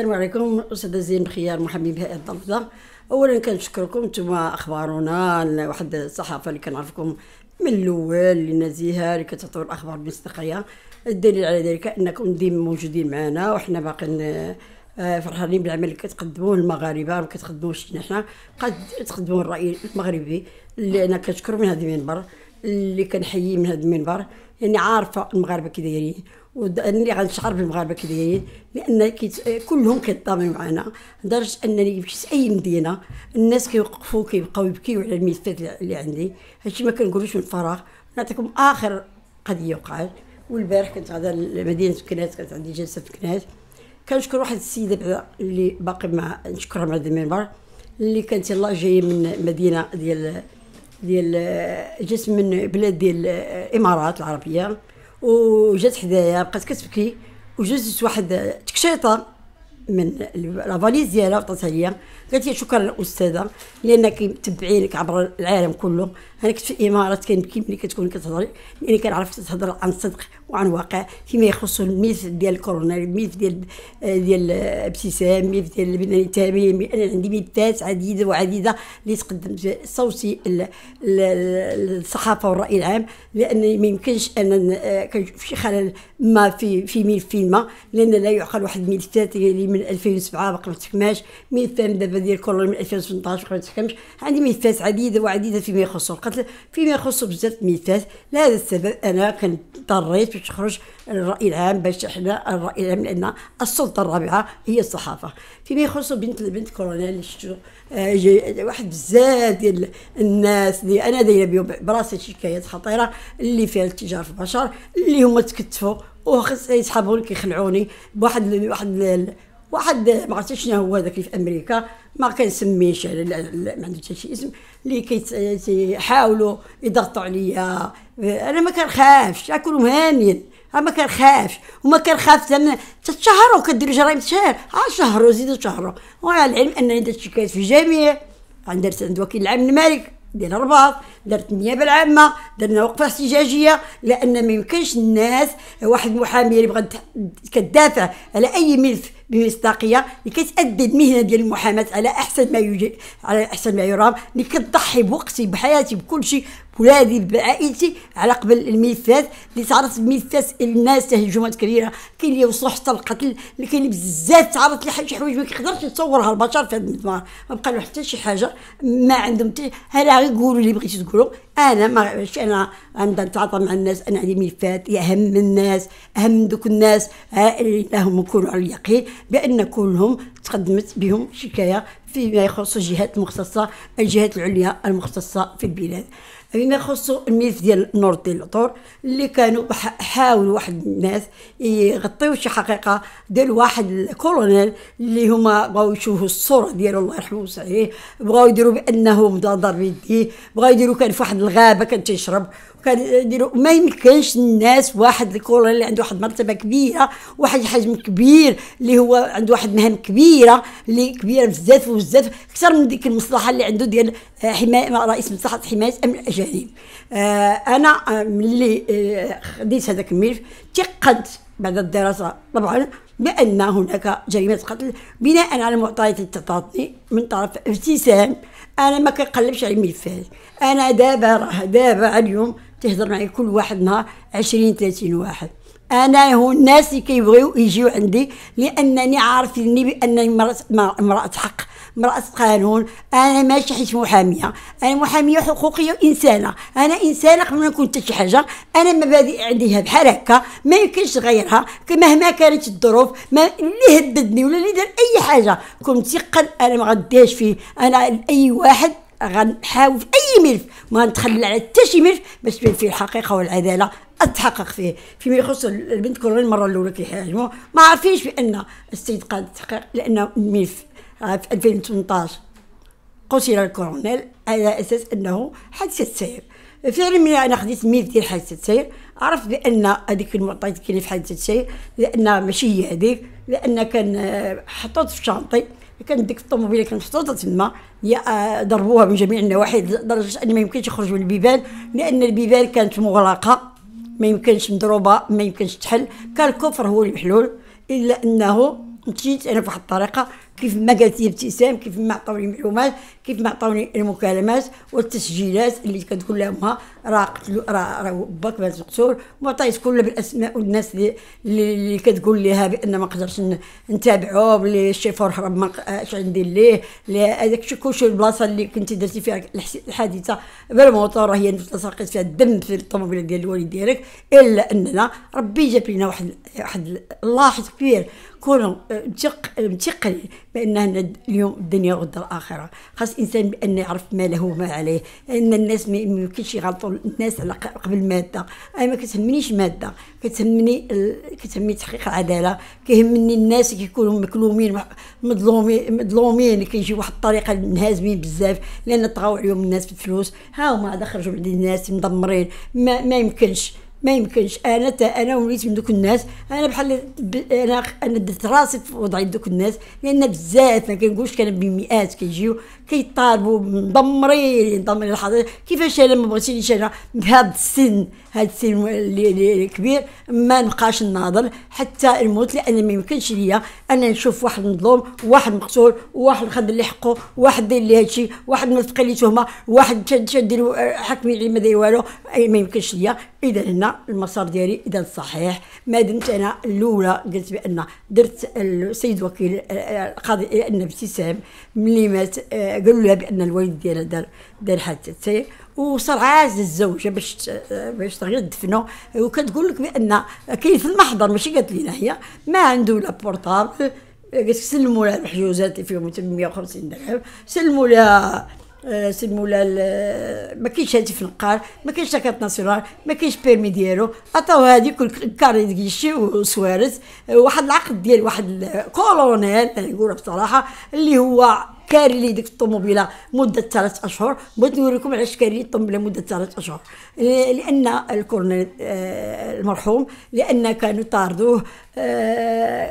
السلام عليكم استاذه زين بخيار محامي بهاء الضفدع اولا كنشكركم نتوما اخبارنا واحد الصحافه اللي كنعرفكم من الاول اللي نزيهه اللي كتعطيو الاخبار بمصداقيه الدليل على ذلك انكم ديما موجودين معنا وحنا باقيين آه، فرحانين بالعمل اللي كتقدموه للمغاربه ما كتخدموش حنا قد تخدموا الراي المغربي اللي انا كنشكر من هذا المنبر اللي كنحييه من هذا المنبر يعني عارفه المغاربه كي دايرين اللي غنشعر بالمغاربه كدايرين يعني، لان كلهم كيتضامنوا معنا لدرجه انني مشيت اي مدينه الناس كيوقفوا كيبقاو يبكيو على الملفات اللي عندي هادشي ما كنقولوش من فراغ نعطيكم اخر قضيه وقعت والبارح كنت غادا لمدينه كنات كانت عندي جلسه في كنات كنشكر واحد السيده بعدا اللي باقي مع نشكرها مع المنبر اللي كانت يلاه جايه من مدينه ديال ديال جات من بلاد ديال الامارات العربيه وجات حدايا بقات كتبكي وجات واحد تكشيطه من لافاليز ديالها عطاتها ليا قالت لي شكرا الاستاذه لانك متبعينك عبر العالم كله انا كنت في الامارات كنبكي ملي كتكون كتهضري لاني كنعرف تهضر عن صدق وعن واقع فيما يخص الميث ديال كورونا الميث ديال آه، ديال ابتسام الميث ديال بناني تامي انا عندي ميثات عديده وعديده اللي تقدم صوتي الصحافه والراي العام لانني ما يمكنش ان آه، كنشوف شي خلل ما في في ملف ما لان لا يعقل واحد الملفات اللي من 2007 ما قراتش ميث دابا ديال كورونا من 2018 ما تحكمش عندي ملفات عديده وعديده فيما يخص القتل فيما يخص بزاف الملفات لهذا السبب انا كنت اضطريت باش نخرج الراي العام باش احنا الراي العام لان السلطه الرابعه هي الصحافه فيما يخص بنت البنت كورونا اللي شفتو آه، واحد بزاف ديال الناس اللي انا دايره بهم براسي شكايات خطيره اللي فيها التجاره في البشر اللي هما تكتفوا وخص يسحبوني كيخلعوني بواحد واحد واحد ما عرفتش شنو هو هذاك اللي في امريكا ما كنسميش ما عندي حتى شي اسم اللي كيحاولوا يضغطوا عليا انا ما كنخافش اكون هانيا ما كنخافش وما كنخاف تتشهروا كديروا جرائم تشهر شهروا زيدوا شهروا وعلى العلم انني درت شكايات في الجميع درت عند وكيل العام الملك ديال الرباط درت النيابه العامه درنا وقفه احتجاجيه لان ما يمكنش الناس واحد المحامي اللي بغات كدافع على اي ملف بمصداقيه اللي كتادي المهنه ديال المحاماه على احسن ما يجي على احسن ما يرام اللي كتضحي بوقتي بحياتي بكل شيء ولادي بعائلتي على قبل الملفات اللي تعرضت الملفات الناس تهجمات كبيره كاين اللي وصلوا حتى القتل اللي كاين بزاف تعرضت شي حوايج ما كيقدرش يتصورها البشر في هذا المضمار ما بقى له حتى شي حاجه ما عندهم حتى هلا غير قولوا اللي بغيتي تقولوا انا ماشي انا غنبدا نتعاطى مع الناس انا عندي ملفات اهم من الناس اهم من دوك الناس اللي لهم يكونوا على اليقين بان كلهم تقدمت بهم شكايه فيما يخص الجهات المختصه الجهات العليا المختصه في البلاد هنا خصو الميت ديال نور الدين العطور اللي كانوا حاولوا واحد الناس يغطيو شي حقيقه ديال واحد الكولونيل اللي هما بغاو يشوفوا الصوره ديالو الله يرحمه ويسعيه بغاو يديروا بانه مضادر بيديه بغاو يديروا كان في واحد الغابه كان تيشرب وكان يديروا ما يمكنش الناس واحد الكولونيل اللي عنده واحد مرتبه كبيره واحد الحجم كبير اللي هو عنده واحد المهام كبيره اللي كبيره بزاف وبزاف اكثر من ديك المصلحه اللي عنده ديال آه، حمايه رئيس مصلحه حمايه امن الجحيم آه انا آه، ملي آه، خديت هذاك الملف تيقنت بعد الدراسه طبعا بان هناك جريمه قتل بناء على المعطيات اللي تعطاتني من طرف ابتسام انا ما كنقلبش على الملفات انا دابا راه دابا اليوم تهضر معي كل واحد نهار 20 30 واحد انا هو الناس اللي كيبغيو يجيو عندي لانني عارفيني بانني امراه حق امراه قانون انا ماشي حيت محاميه انا محاميه حقوقيه وانسانه انا انسانه قبل ما نكون حتى شي حاجه انا مبادئ عندي بحال هكا ما يمكنش غيرها مهما كانت الظروف ما اللي هددني ولا اللي دار اي حاجه كنت ثقل انا ما غديهاش فيه انا اي واحد غنحاول في اي ملف ما نتخلى على حتى شي ملف باش تبان فيه الحقيقه والعداله اتحقق فيه فيما يخص البنت كورين المره الاولى كيحاجموا ما عارفينش بان السيد قاد التحقيق لان ميف آه، في 2018 قتل الكورونيل على اساس انه حادثه سير فعلا ملي انا خديت ميف ديال حادثه سير عرفت بان هذيك المعطيات كاين في حادثه سير لان ماشي هي هذيك لان كان آه، حطوط في الشانطي كانت ديك الطوموبيله كانت محطوطه تما آه، ضربوها من جميع النواحي لدرجه ان ما يمكنش يخرج من البيبان لان البيبان كانت مغلقه ما يمكنش مضروبه ما يمكنش تحل كان الكفر هو المحلول الا انه مشيت انا بواحد الطريقه كيف ما قالت لي ابتسام كيف ما عطاوني معلومات كيف ما عطاوني المكالمات والتسجيلات اللي كتقول لهم راه قتلوا راه باك في هذا القصور وعطيت كل بالاسماء والناس اللي, اللي كتقول لها بان ما نقدرش نتابعو بلي الشيفور هرب ما اش عندي ليه هذاك كلشي البلاصه اللي كنتي درتي فيها الحادثه بالموطور هي تساقط فيها الدم في الطوموبيل ديال الوالد ديالك الا اننا ربي جاب لنا واحد واحد اللاحظ كبير كونوا متيقنين آه، بان اليوم الدنيا غدا الاخره خاص الانسان بان يعرف ما له وما عليه ان الناس ما يمكنش يغلطوا الناس على قبل الماده انا ما كتهمنيش الماده كتهمني ال... كتهمني تحقيق العداله كيهمني الناس كيكونوا مكلومين مظلومين مظلومين كيجي واحد الطريقه منهزمين بزاف لان طغاو عليهم الناس بالفلوس ها هما خرجوا على الناس مدمرين ما, ما يمكنش ما يمكنش انا تا انا وليت من دوك الناس انا بحال انا انا درت راسي في وضعي دوك الناس لان بزاف ما كنقولش كان بمئات كيجيو كيطالبوا مدمرين مدمرين الحضاره كيفاش انا ما بغيتينيش انا بهذا السن هذا السن اللي الكبير ما نبقاش ناضل حتى الموت لان ما يمكنش ليا انا نشوف واحد مظلوم واحد مقتول واحد خد لي حقه واحد داير لي هادشي واحد ما تقليتوهما تهمه واحد شاد شاد آه، حكمي عليه ما داير والو ما يمكنش ليا اذا هنا المسار ديالي اذا صحيح ما دمت انا الاولى قلت بان درت السيد وكيل القاضي آه، آه، ان ابتسام ملي مات آه، قالوا لها بان الوالد ديالها دار دار حادثه وصرعات الزوجه باش باش تغير دفنه وكتقول لك بان كاين في المحضر ماشي قالت لينا هي ما عنده لا بورطابل قالت سلموا لها الحجوزات اللي فيهم 850 درهم سلموا لها آه، مولا آه، ما كاينش في القار ما كاينش لاكات ناسيونال ما كاينش بيرمي ديالو عطاو كل كاري ديشي وسوارز آه، واحد العقد ديال واحد كولونيل نقولها بصراحه اللي هو كاري لي ديك الطوموبيله مده ثلاث اشهر بغيت نوريكم علاش كاري الطوموبيله مده ثلاث اشهر لان الكورنيل المرحوم لان كانوا طاردوه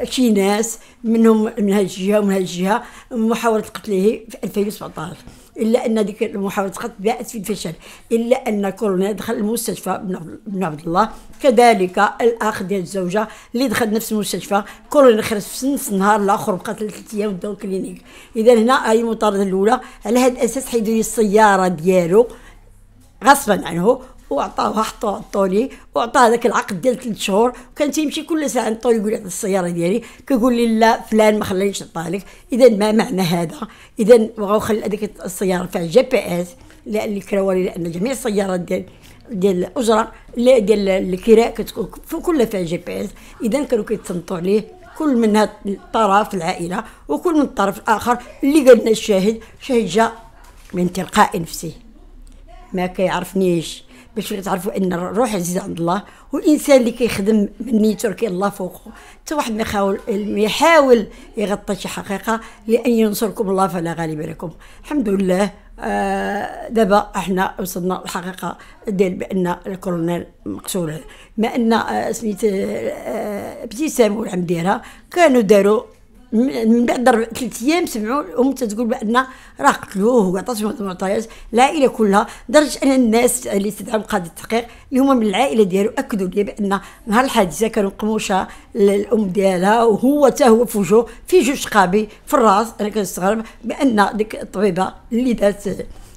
شي ناس منهم من هذه الجهه ومن هذه الجهه محاوله قتله في 2017 الا ان ديك المحاوله خط باءت في الفشل الا ان كورونا دخل المستشفى بن عبد الله كذلك الاخ ديال الزوجه اللي دخل نفس المستشفى كورونا خرج في نفس النهار الاخر بقى ثلاث ايام داو كلينيك اذا هنا هي المطارده الاولى على هذا الاساس حيدوا السياره ديالو غصبا عنه وعطاه واحد عطوني وعطاه هذاك العقد ديال ثلاث شهور وكان تيمشي كل ساعه نطو يقول لي السياره ديالي كيقول لي لا فلان ما خلانيش نعطيها لك اذا ما معنى هذا اذا بغاو خلي هذيك السياره فيها جي بي اس لان كراوالي لان جميع السيارات ديال ديال الاجره ديال الكراء كتكون كلها فيها جي بي اس اذا كانوا كيتصنتوا عليه كل من هذا الطرف العائله وكل من الطرف الاخر اللي قال لنا الشاهد الشاهد جا من تلقاء نفسه ما كيعرفنيش باش تعرفوا ان الروح عزيز عند الله والانسان اللي كيخدم من نيته الله فوقه حتى واحد ما يحاول يحاول يغطي شي حقيقه لان ينصركم الله فلا غالب لكم الحمد لله آه دابا احنا وصلنا الحقيقه ديال بان الكولونيل مقتول ما ان آه سميت ابتسام آه, آه، والعم ديالها كانوا داروا من بعد ثلاث ايام سمعوا الام تتقول بان راه قتلوه وعطاتهم بعض المعطيات العائله كلها لدرجه ان الناس اللي تدعم قاضي التحقيق اللي هما من العائله ديالو اكدوا لي بان نهار الحادثه كانوا قموشه الام ديالها وهو حتى هو في وجهه في جوج قابي في الراس انا كنستغرب بان ديك الطبيبه اللي دات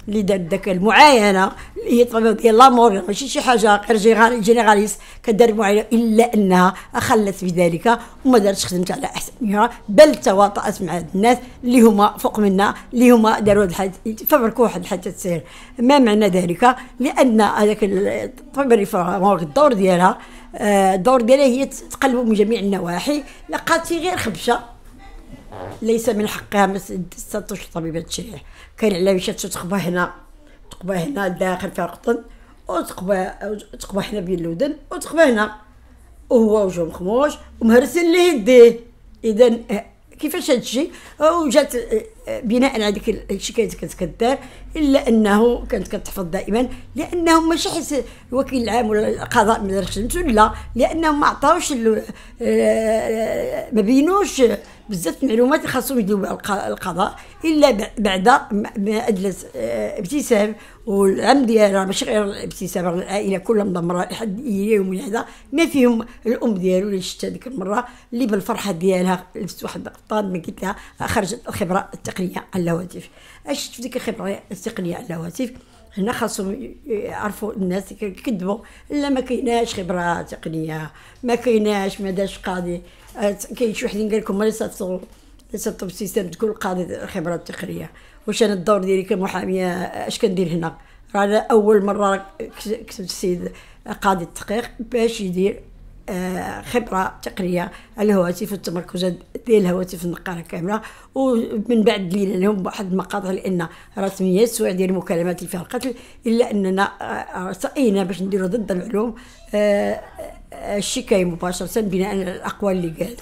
اللي دار داك المعاينه اللي هي طبيب ديال لامور ماشي شي حاجه غير جينيراليست كدار المعاينه الا انها اخلت بذلك وما دارتش خدمتها على احسنها بل تواطات مع الناس اللي هما فوق منا اللي هما داروا الحادث فبركوا واحد الحادث تسير ما معنى ذلك لان هذاك الطبيب الدور ديالها آه، الدور ديالها هي تقلب من جميع النواحي لقات غير خبشه ليس من حقها ما تستطيعش الطبيبة تشريح كاين علاويشات تقبى هنا تقبى هنا داخل في القطن وتقبى تقبى حنا بين الودن وتقبى هنا وهو وجهه مخموش ومهرسين ليه يديه اذا كيفاش هادشي وجات بناء على ديك الشكايه اللي كانت كدار الا انه كانت كتحفظ دائما لانهم ماشي حيت الوكيل العام ولا القضاء ما درش لا لانهم ما عطاوش آه، ما بينوش بزاف المعلومات خاصهم يديو القضاء الا بعد ما ادلس آه، ابتسام والعم ديالها ماشي غير ابتسام العائله كلها مدمره لحد يوم هذا ما فيهم الام ديالو اللي شفتها ديك المره اللي بالفرحه ديالها لبست واحد القطان ما قلت لها خرجت الخبره التقنيه على الهواتف اش شفت ديك الخبره التقنيه على الهواتف هنا خاصهم يعرفوا الناس كيكذبوا لا ما كايناش خبره تقنيه ما كايناش ما داش قاضي كاين شي وحدين قال لكم ملي صيفطوا صيفطوا السيستم تقول القاضي الخبره التقنيه واش انا الدور ديالي كمحاميه اش كندير هنا راه اول مره كتبت السيد قاضي التحقيق باش يدير خبره تقنيه على الهواتف والتمركزات ديال الهواتف النقاله كامله ومن بعد دلينا لهم واحد المقاطع لان رسميات سواء ديال المكالمات اللي فيها القتل الا اننا رأينا باش نديروا ضد العلوم آه، آه، الشكايه مباشره بناء على الاقوال اللي قالت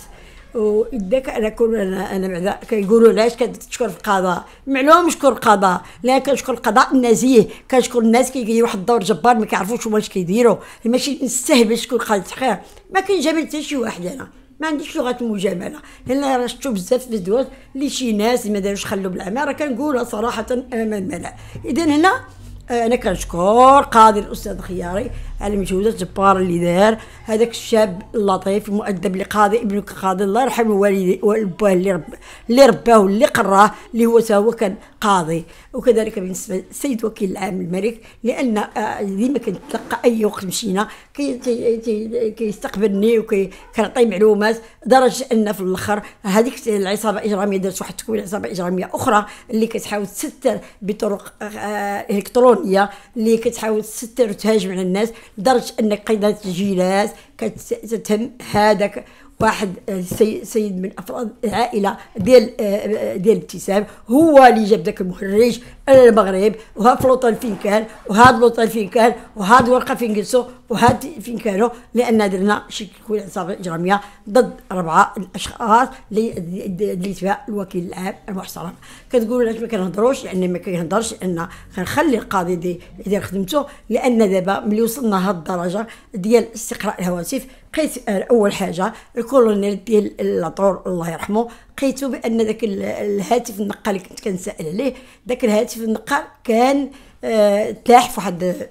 وداك انا كون انا انا بعدا كيقولوا علاش كتشكر في القضاء معلوم شكر القضاء لا كنشكر القضاء النزيه كنشكر الناس كيديروا واحد الدور جبار ما كيعرفوش هما اش كيديروا ماشي نستهبل شكون قال الحقيقه ما كنجامل حتى شي واحد انا ما عنديش لغه المجامله لان راه شفتو بزاف في الدول اللي شي ناس ما داروش خلوا بالعمى راه كنقولها صراحه امام آه، الملا اذا هنا آه، انا كنشكر قاضي الاستاذ خياري على مجهودات الجبار اللي دار هذاك الشاب اللطيف المؤدب اللي قاضي ابن قاضي الله يرحم والدي والباه اللي رب اللي رباه واللي قراه اللي هو هو كان قاضي وكذلك بالنسبه للسيد وكيل العام الملك لان آه، ديما كنتلقى اي وقت مشينا كيستقبلني كي وكنعطي معلومات درجه ان في الاخر هذيك العصابه الاجراميه دارت واحد تكون عصابه اجراميه اخرى اللي كتحاول تستر بطرق آه، الكترونيه اللي كتحاول تستر وتهاجم على الناس لدرجه انك قيادات الجيلات كتتم هذاك واحد آه، سيد من افراد العائله ديال آه، آه، ديال ابتسام هو اللي جاب ذاك المخرج المغرب وهاد فلوطه الفنكال وهاد فين كان وهاد ورقه وهذا وهاد كانوا لان درنا شكل عصابه اجراميه ضد اربعه الاشخاص اللي فيها الوكيل العام المحترم كتقولوا علاش ما كنهضروش لان يعني ما كنهضرش لان كنخلي القاضي دي يدير خدمته لان دابا ملي وصلنا هاد الدرجه ديال استقراء الهواتف بقيت اول حاجه الكولونيل ديال لاطور الله يرحمه لقيته بان ذاك الهاتف النقال اللي كنت كنسال عليه ذاك الهاتف النقال كان آه تلاح في واحد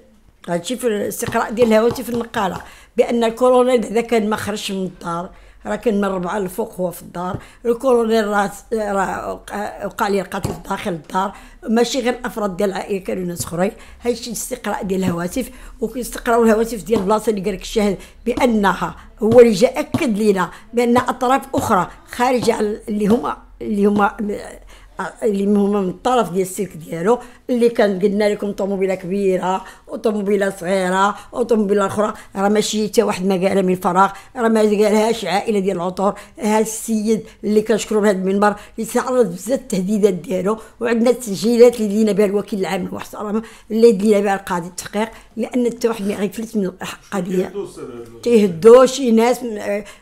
هادشي في الاستقراء ديال الهواتف النقاله بان الكورونا بعدا كان ما خرجش من الدار راه كان من ربعه الفوق هو في الدار الكولونيل راه راه وقع لي القتل داخل الدار ماشي غير الافراد ديال العائله كانوا ناس اخرين هادشي الاستقراء ديال الهواتف وكيستقراو الهواتف ديال البلاصه اللي قالك الشاهد بانها هو اللي جا اكد لينا بان اطراف اخرى خارجه اللي هما اللي هما آه، اللي هما من الطرف ديال السلك ديالو اللي كان قلنا لكم طوموبيله كبيره وطوموبيله صغيره وطوموبيله اخرى راه ماشي حتى واحد ما قالها من فراغ راه ما قالهاش عائله ديال العطور هذا السيد اللي كنشكروا بهذا المنبر اللي تعرض بزاف التهديدات ديالو وعندنا التسجيلات اللي دينا بها الوكيل العام للمحترم اللي دينا بها القاضي التحقيق لان حتى واحد ما غيفلت من القضيه تيهدو شي ناس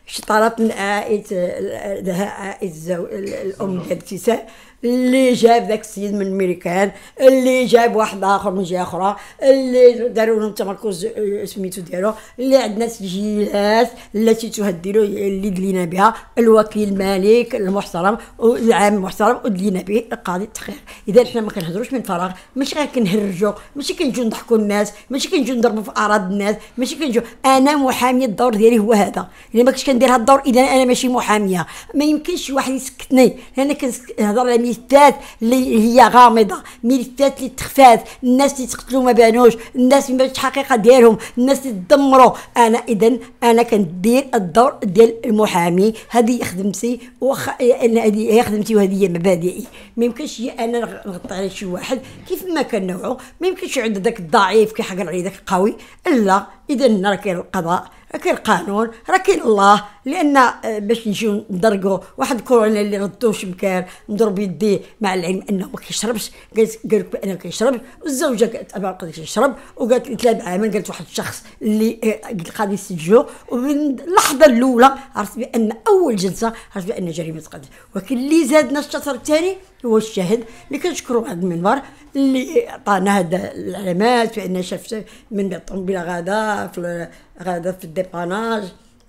شي طرف من عائله عائله الام ديال الابتسام اللي جاب ذاك السيد من الميريكان اللي جاب واحد اخر من جهه اخرى اللي داروا لهم تمركز آه، سميتو ديالو اللي عندنا تسجيلات التي تهدر اللي دلينا بها الوكيل الملك المحترم والعام المحترم ودلينا به القاضي التخير اذا حنا ما كنهضروش من فراغ ماشي غير كنهرجوا ماشي كنجيو نضحكوا الناس ماشي كنجيو نضربوا في اراضي الناس ماشي كنجيو انا محاميه الدور ديالي هو هذا الا ما كنتش كندير هذا الدور اذا انا ماشي محاميه ما يمكنش واحد يسكتني انا كنهضر على ملفات اللي هي غامضه ملفات اللي تخفات الناس اللي تقتلوا ما بانوش الناس ما ما الحقيقه ديالهم الناس اللي تدمروا انا اذا انا كندير الدور ديال المحامي هذه خدمتي واخا هذه هي خدمتي وهذه هي مبادئي ما يمكنش انا نغطي على شي واحد كيف ما كان نوعه ما يمكنش عند ذاك الضعيف كيحقر عليه ذاك القوي الا اذا راه كاين القضاء راه كاين القانون راه كاين الله لان آه، باش نجيو ندرقو واحد كورونا اللي غدو شمكار نضرب يديه مع العلم انه ما كيشربش قالت قال لك بانه كيشرب والزوجه قالت انا قلت كيشرب وقالت لي ثلاث عامين قالت واحد الشخص اللي آه، غادي يسجلوه ومن اللحظه الاولى عرفت بان اول جلسه عرفت بان جريمه قتل ولكن اللي زادنا الشطر الثاني هو الشاهد اللي كنشكرو هذا المنبر اللي عطانا هذا العلامات بان شاف من الطنبله غاده في غاده في الديباناج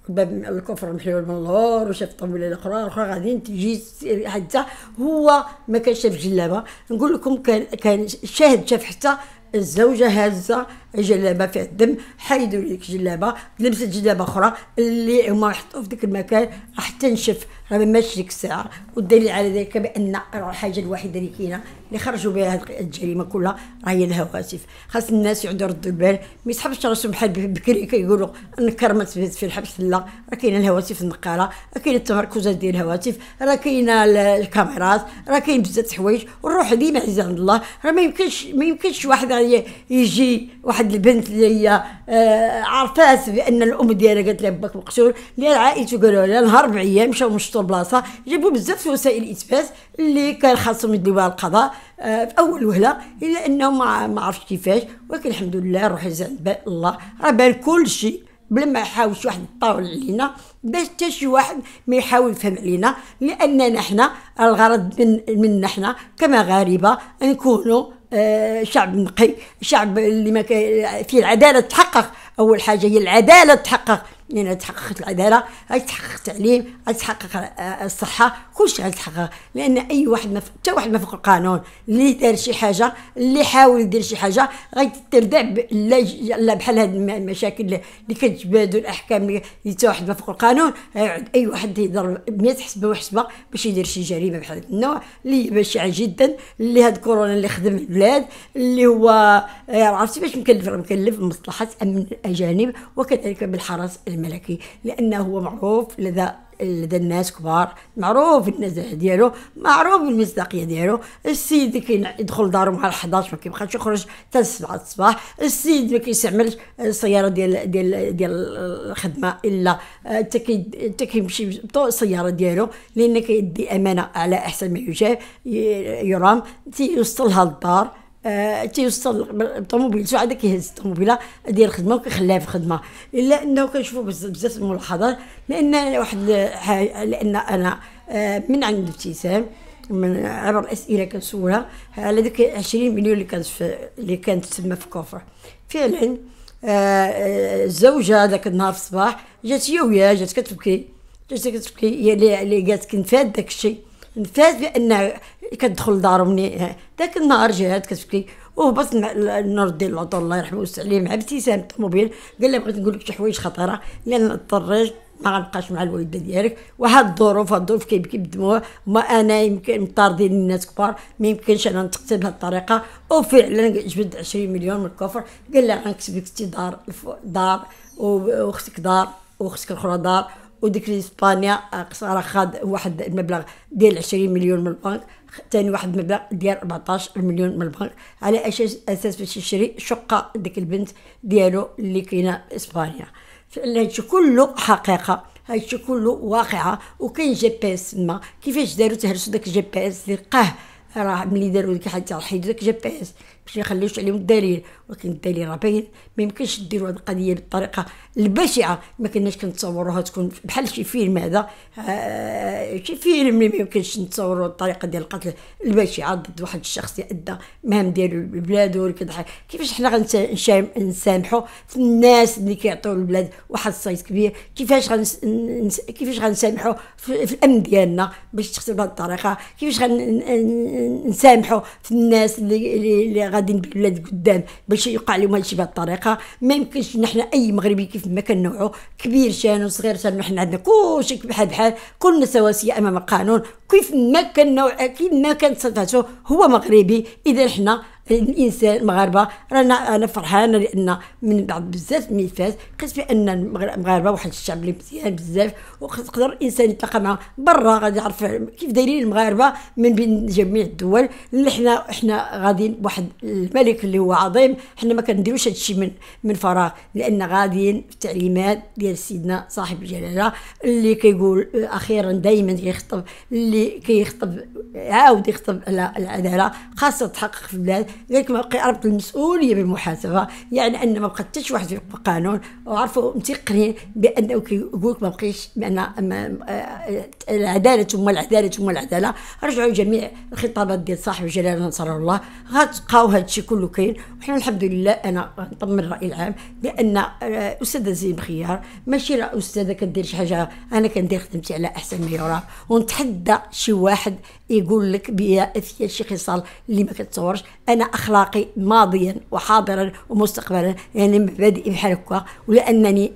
باب الكفر محلول من اللور وشاف طبيب الاخرى الاخرى غادي تجي حتى هو ما كانش شاف جلابه نقول لكم كان كان شاهد شاف حتى الزوجه هازه جلابه فيها الدم حيدوا لك جلابه لبست جلابه اخرى اللي هما حطوه في ذاك المكان راح تنشف راه ما ماتش ديك الساعه والدليل على ذلك بان الحاجه الوحيده اللي كاينه اللي خرجوا بها الجريمه كلها راه هي الهواتف خاص الناس يعودوا يردوا البال ما يسحبش راسهم بحال بكري كيقولوا النكر ما تبيت في الحبس لا راه كاينه الهواتف النقاله راه كاينه التمركزات ديال الهواتف راه كاينه الكاميرات راه كاين بزاف الحوايج والروح ديما عزيزه عند الله راه ما يمكنش ما يمكنش واحد يجي واحد واحد البنت اللي هي آه، عرفات بان الام ديالها قالت لها باك مقتول اللي عائلته قالوا لها نهار بعيام مشاو مشطوا البلاصه جابوا بزاف وسائل اثبات اللي كان خاصهم يدلوا بها القضاء آه، في اول وهله الا انهم ما عرفش كيفاش ولكن الحمد لله روح عند الله راه بان كل شيء بلا ما يحاولش واحد يطاول علينا باش حتى شي واحد ما يحاول يفهم علينا لاننا حنا الغرض من منا حنا كمغاربه نكونوا آه، شعب نقي شعب اللي ما فيه العداله تحقق اول حاجه هي العداله تحقق لان تحققت العداله غتحقق التعليم غتحقق آه، آه، الصحه كلشي غيتحقق لان اي واحد ما حتى واحد ما فوق القانون اللي دار شي حاجه اللي حاول يدير شي حاجه غيتردع لا بحال هاد المشاكل اللي كتجبدوا الاحكام اللي حتى واحد ما فوق القانون غيعود اي واحد يضرب 100 حسبه وحسبه باش يدير شي جريمه بحال هذا النوع اللي بشعه جدا اللي هاد كورونا اللي خدم البلاد اللي هو آه، عرفتي باش مكلف مكلف مصلحه امن الاجانب وكذلك بالحرس الملكي لانه هو معروف لدى لدى الناس كبار معروف النزاهه ديالو معروف المصداقيه ديالو السيد كيدخل دارو مع 11 ما كيبقاش يخرج حتى 7 الصباح السيد ما كيستعملش السياره ديال ديال ديال الخدمه الا آه، حتى حتى كيمشي السياره ديالو لان كيدي امانه على احسن ما يجاب يرام تيوصلها للدار آه، تيوصل بالطوموبيل شو عاد كيهز الطوموبيله ديال الخدمه وكيخليها في الخدمه الا انه كنشوفوا بزاف الملاحظات لان واحد لان انا آه، من عند ابتسام من عبر الاسئله كنسولها على ديك 20 مليون اللي كانت في اللي كانت تما في كوفر فعلا الزوجه آه، ذاك النهار في الصباح جات هي وياها جات كتبكي جات كتبكي هي اللي قالت كنت فات داك الشيء نفاز بان كتدخل دارو مني ذاك النهار جات كتبكي وهبط نور الدين العطور الله يرحمه ويوسع عليه مع ابتسام الطوموبيل قال لها بغيت نقول لك شي حوايج خطيره لان اضطريت ما غنبقاش مع الوالده ديالك وهاد الظروف هاد الظروف كيبكي بالدموع ما انا يمكن مطاردين الناس كبار ما يمكنش انا نتقتل بهاد الطريقه وفعلا جبد 20 مليون من الكفر قال لها غنكتب لك دار دار واختك دار واختك الاخرى دار وديك اسبانيا راه خاد واحد المبلغ ديال 20 مليون من البنك ثاني واحد المبلغ ديال 14 مليون من البنك على اساس اساس باش يشري شقه ديك البنت ديالو اللي كاينه في اسبانيا هادشي كله حقيقه هادشي كله واقعه وكاين جي بي اس تما كيفاش داروا تهرسوا داك الجي بي اس اللي راه ملي داروا ديك حيت حيدوا داك الجي بي اس باش ما يخليوش عليهم الدليل ولكن الدليل راه باين ما يمكنش ديروا هذه القضيه بالطريقه البشعه ما كناش كنتصوروها تكون بحال شي فيلم هذا آه، شي فيلم اللي ما يمكنش نتصوروا الطريقه ديال القتل البشعه ضد واحد الشخص اللي ادى المهام ديالو لبلادو وكذا كيفاش حنا غنسامحوا في الناس اللي كيعطيو للبلاد واحد الصيت كبير كيفاش غنس... كيفاش غنسامحوا في... في الامن ديالنا باش تخسر بهذه الطريقه كيفاش غنسامحوا في الناس اللي اللي غاديين بالولاد قدام باش يوقع لهم هادشي بهاد الطريقه ما يمكنش نحن اي مغربي كيف ما كنوعو كبير شان وصغير شان حنا عندنا كلشي بحال بحال كلنا سواسيه امام القانون كيف ما كان نوع كيف ما كان صفاته هو مغربي اذا حنا الانسان المغاربه رانا انا فرحانه لان من بعد بزاف الميفات لقيت في ان المغاربه واحد الشعب اللي مزيان بزاف وقدر الانسان يتلاقى معاه برا غادي يعرف كيف دايرين المغاربه من بين جميع الدول اللي حنا حنا غاديين بواحد الملك اللي هو عظيم حنا ما كنديروش هذا الشيء من من فراغ لان غاديين في التعليمات ديال سيدنا صاحب الجلاله اللي كيقول اخيرا دائما كيخطب اللي كيخطب عاود يخطب على العداله خاصه تحقق في البلاد ذلك ما ربط المسؤوليه بالمحاسبه يعني ان ما بقى واحد في القانون وعرفوا متيقنين بانه كيقول ما بقيش بان آه، العداله ثم العداله ثم العداله رجعوا جميع الخطابات ديال صاحب الجلاله نصر الله غتلقاو هذا الشيء كله كاين وحنا الحمد لله انا نطمن الراي العام بان الاستاذه آه، زين خيار ماشي راه استاذه كدير شي حاجه انا كندير خدمتي على احسن ما يرام ونتحدى شي واحد يقول لك بيا اثيا شي خصال اللي ما كتصورش انا اخلاقي ماضيا وحاضرا ومستقبلا يعني مبادئي بحال هكا ولانني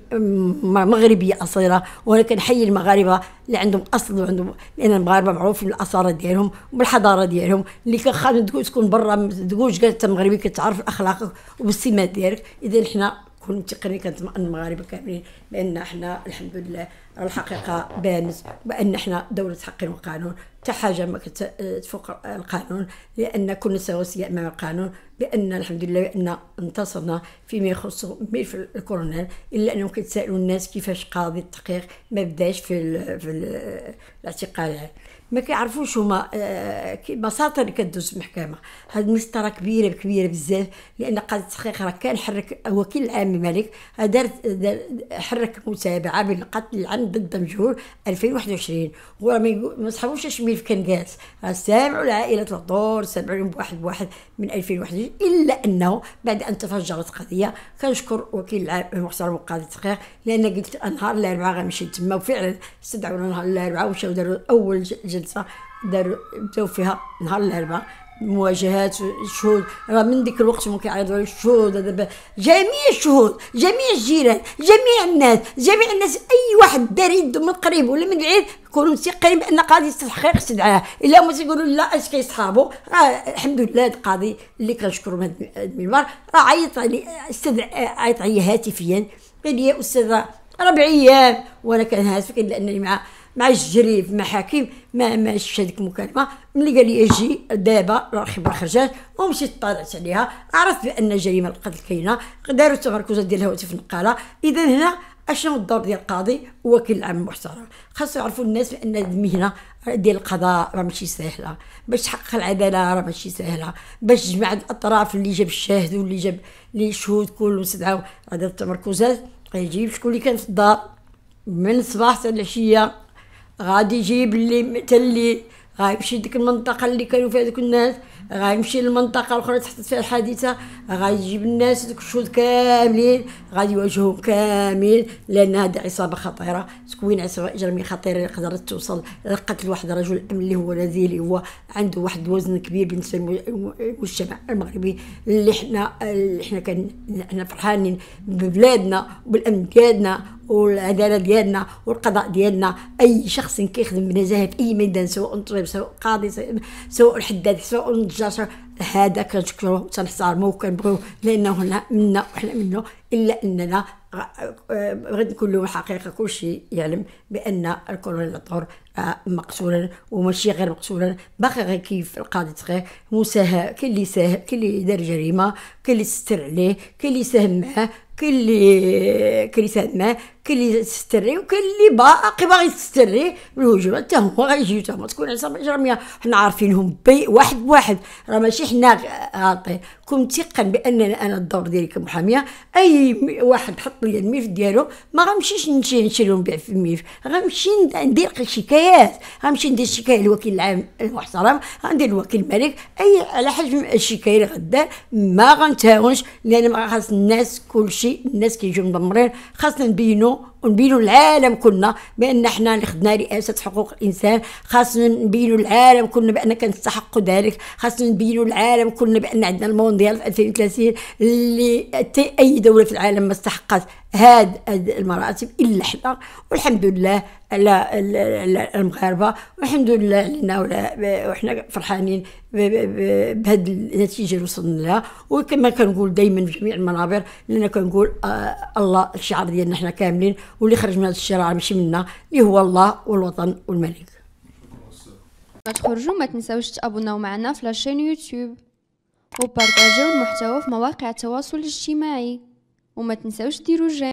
مغربيه اصيله وانا كنحيي المغاربه اللي عندهم اصل وعندهم لان المغاربه معروفين بالاصاله ديالهم وبالحضاره ديالهم اللي كنخدم تكون برا ما تقولش كاع انت مغربي كتعرف اخلاقك وبالسمات ديالك اذا حنا كنت تقريبا كنطمئن المغاربه كاملين بان حنا الحمد لله الحقيقه بانت بان احنا دوله حق وقانون حتى حاجه ما تفوق القانون لان كنا سواسيه امام القانون بان الحمد لله بأن انتصرنا فيما يخص ملف الكورونيل الا انهم كيتسائلوا الناس كيفاش قاضي التحقيق ما بداش في, في الاعتقال ما كيعرفوش هما آه، بساطه اللي كدوز في المحكمه هاد المسطره كبيره كبيره بزاف لان قاضي التحقيق راه كان حرك وكيل العام مالك دار حرك متابعه بين القتل العمد ضد مجهول 2021 هو ما صحابوش اش ملف كان جالس سامعوا العائله الدور سامعوا لهم بواحد بواحد من 2021 الا انه بعد ان تفجرت قضيه كنشكر وكيل العام المحترم قاضي التحقيق لان قلت نهار الاربعاء غنمشي تما وفعلا استدعونا نهار الاربعاء ومشاو داروا اول جلسه الجلسه دار بداو فيها نهار الاربعاء مواجهات شهود راه من ذاك الوقت كيعرضوا يعرضوا الشهود دابا جميع الشهود جميع الجيران جميع الناس جميع الناس اي واحد دار يده من قريب ولا من بعيد يكونوا متيقنين بان قاضي التحقيق استدعاه الا هما تيقولوا لا اش كيصحابو راه الحمد لله هذا القاضي اللي كنشكرو من هذا المنبر راه عيط علي استدعى عيط عليا هاتفيا قال لي استاذه ربع ايام وانا كنهاتف لانني مع مع الجريف مع حكيم ما ما شفتش هذيك المكالمه ملي قال لي اجي دابا الخبر خرجات ومشيت طالعت عليها عرفت بان جريمه القتل كاينه داروا التمركز ديال الهواتف النقاله اذا هنا اشنو الدور ديال القاضي وكيل العام المحترم خاصو يعرفوا الناس بان المهنه ديال القضاء راه ماشي سهله باش تحقق العداله راه ماشي سهله باش تجمع الاطراف اللي جاب الشاهد واللي جاب اللي شهود كل سبعه هذا التمركزات يجيب شكون اللي كان في الدار من الصباح حتى العشيه غادي يجيب اللي مثل اللي غايمشي ديك المنطقه اللي كانوا فيها دوك الناس غيمشي للمنطقه الاخرى اللي فيها الحادثه غيجيب الناس دوك الشهود كاملين غادي كاملين كامل لان هذه عصابه خطيره تكوين عصابه اجراميه خطيره اللي قدرت توصل لقتل واحد رجل الامن اللي هو الذي اللي هو عنده واحد الوزن كبير بالنسبه للمجتمع المغربي اللي حنا اللي حنا كان حنا فرحانين ببلادنا وبالامن ديالنا والعداله ديالنا والقضاء ديالنا اي شخص كيخدم بنزاهه في اي ميدان سواء طبيب سواء قاضي سواء الحداد سواء just her هذا كنشكروه وتنحتارمو وكنبغيوه لانه هنا منا وحنا منه الا اننا بغيت آه، نقول لهم الحقيقه كلشي يعلم بان الكولونيل الطهر مقتولا وماشي غير مقتولا باقي غير كيف القاضي تغير مساهم كاين اللي ساهم كاين اللي دار جريمه كاين اللي ستر عليه كاين اللي ساهم معاه كاين اللي كاين اللي ساهم معاه كاين اللي عليه وكاين اللي باقي باغي يستر عليه بالهجوم حتى هو غيجي حتى هما تكون عصابه اجراميه حنا عارفينهم بي واحد بواحد راه ماشي ماشي حنا غالطين كون متيقن بان انا الدور ديالي كمحاميه اي واحد حط لي الميف ديالو ما غنمشيش نمشي نشري ونبيع في الميف غنمشي ندير شكايات غنمشي ندير شكايه للوكيل العام المحترم غندير الوكيل الملك اي على حجم الشكايه اللي غدا ما غنتهاونش لان ما خاص الناس كلشي الناس كيجيو مدمرين خاصنا نبينو ونبينوا العالم كلنا بان حنا اللي خدنا رئاسه حقوق الانسان خاصنا نبينوا العالم كلنا بان كنستحقوا ذلك خاصنا نبينوا العالم كلنا بان عندنا المونديال في 2030 اللي حتى اي دوله في العالم ما استحقت هاد المراتب الا حنا والحمد لله على المغاربه والحمد لله علينا وحنا فرحانين بهذه النتيجه اللي وصلنا لها وكما كنقول دائما في جميع المنابر لان كنقول آه الله الشعار ديالنا حنا كاملين واللي خرج من هذا الشعار ماشي منا اللي هو الله والوطن والملك ما تخرجوا ما تنساوش تابوناو معنا في لاشين يوتيوب وبارطاجيو المحتوى في مواقع التواصل الاجتماعي وما تنساوش ديروا جيم